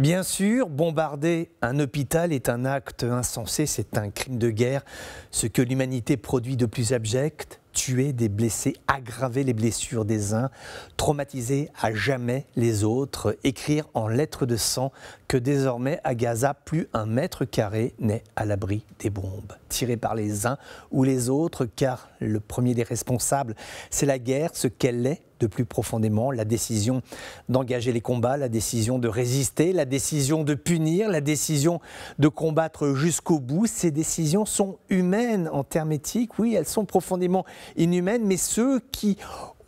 Bien sûr, bombarder un hôpital est un acte insensé, c'est un crime de guerre. Ce que l'humanité produit de plus abject, tuer des blessés, aggraver les blessures des uns, traumatiser à jamais les autres, écrire en lettres de sang que désormais à Gaza, plus un mètre carré n'est à l'abri des bombes, tirées par les uns ou les autres, car le premier des responsables, c'est la guerre, ce qu'elle est de plus profondément, la décision d'engager les combats, la décision de résister, la décision de punir, la décision de combattre jusqu'au bout. Ces décisions sont humaines en termes éthiques, oui, elles sont profondément inhumaine, mais ceux qui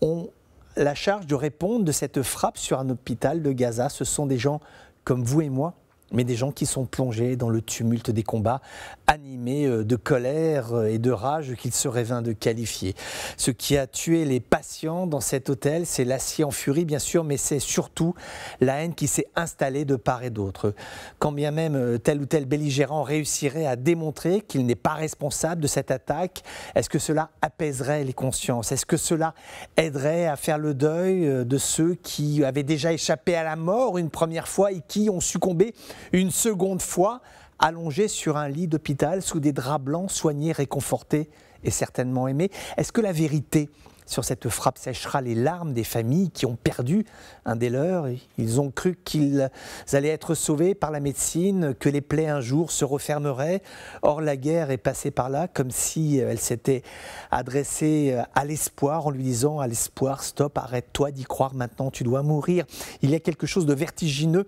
ont la charge de répondre de cette frappe sur un hôpital de Gaza, ce sont des gens comme vous et moi mais des gens qui sont plongés dans le tumulte des combats, animés euh, de colère euh, et de rage qu'il serait vain de qualifier. Ce qui a tué les patients dans cet hôtel, c'est l'acier en furie, bien sûr, mais c'est surtout la haine qui s'est installée de part et d'autre. Quand bien même euh, tel ou tel belligérant réussirait à démontrer qu'il n'est pas responsable de cette attaque, est-ce que cela apaiserait les consciences Est-ce que cela aiderait à faire le deuil de ceux qui avaient déjà échappé à la mort une première fois et qui ont succombé une seconde fois, allongé sur un lit d'hôpital sous des draps blancs, soigné, réconforté et certainement aimé. Est-ce que la vérité sur cette frappe séchera les larmes des familles qui ont perdu un des leurs. Ils ont cru qu'ils allaient être sauvés par la médecine, que les plaies un jour se refermeraient. Or, la guerre est passée par là comme si elle s'était adressée à l'espoir en lui disant à l'espoir, stop, arrête-toi d'y croire maintenant, tu dois mourir. Il y a quelque chose de vertigineux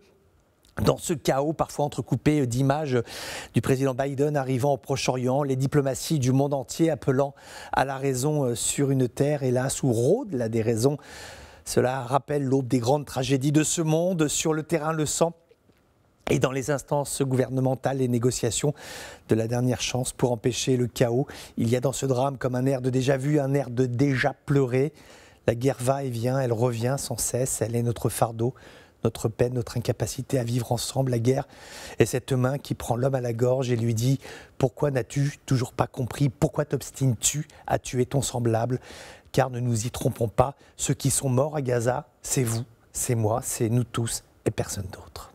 dans ce chaos parfois entrecoupé d'images du président Biden arrivant au Proche-Orient, les diplomaties du monde entier appelant à la raison euh, sur une terre, hélas, où rôde la déraison. Cela rappelle l'aube des grandes tragédies de ce monde. Sur le terrain, le sang et dans les instances gouvernementales, les négociations de la dernière chance pour empêcher le chaos. Il y a dans ce drame comme un air de déjà vu, un air de déjà pleuré. La guerre va et vient, elle revient sans cesse, elle est notre fardeau notre peine, notre incapacité à vivre ensemble, la guerre, et cette main qui prend l'homme à la gorge et lui dit Pourquoi n'as-tu toujours pas compris Pourquoi t'obstines-tu à tuer ton semblable Car ne nous y trompons pas, ceux qui sont morts à Gaza, c'est vous, c'est moi, c'est nous tous et personne d'autre.